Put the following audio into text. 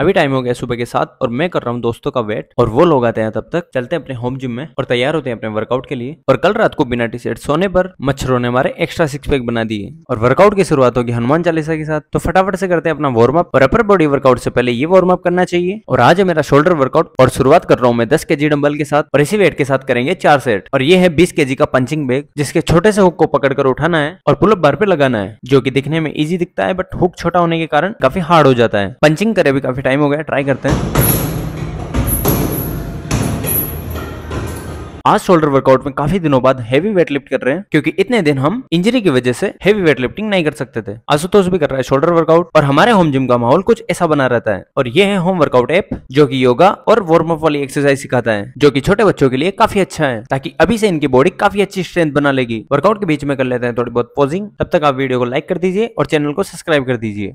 अभी टाइम हो गया सुबह के साथ और मैं कर रहा हूँ दोस्तों का वेट और वो लोग आते हैं तब तक चलते हैं अपने होम जिम में और तैयार होते हैं अपने वर्कआउट के लिए और कल रात को बिना टी शर्ट सोने पर मच्छरों ने हमारे एक्स्ट्रा सिक्स पैक बना दिए और वर्कआउट की शुरुआत होगी हनुमान चालीसा के साथ तो फटाफट से करते हैं अपना वार्म अप और अपर बॉडी वर्कआउट से पहले ये वार्म अप करना चाहिए और आज है मेरा शोल्डर वर्कआउट और शुरुआत कर रहा हूँ मैं दस के डम्बल के साथ और इसी वेट के साथ करेंगे चार सेट और ये है बीस के का पंचिंग बैग जिसके छोटे से हुक को कर उठाना है और पुलअप बार पे लगाना है जो की दिखने में इजी दिखता है बट हुक छोटा होने के कारण काफी हार्ड हो जाता है पंचिंग करे भी काफी काफ़ी टाइम हो गया ट्राई करते हैं आज शोल्डर वर्कआउट में काफी दिनों बाद हैवी वेट लिफ्ट कर रहे हैं क्योंकि इतने दिन हम इंजरी की वजह से हैवी वेट लिफ्टिंग नहीं कर सकते थे आशुतोष भी कर रहा है शोल्डर वर्कआउट और हमारे होम जिम का माहौल कुछ ऐसा बना रहता है और ये है होम वर्कआउट ऐप जो कि योगा और वार्म अप वाली एक्सरसाइज सिखाता है जो की छोटे बच्चों के लिए काफी अच्छा है ताकि अभी से इनकी बॉडी काफी अच्छी स्ट्रेंथ बना लेगी वर्कआउट के बीच में कर लेते हैं थोड़ी बहुत पॉजिंग तब तक आप वीडियो को लाइक कर दीजिए और चैनल को सब्सक्राइब कर दीजिए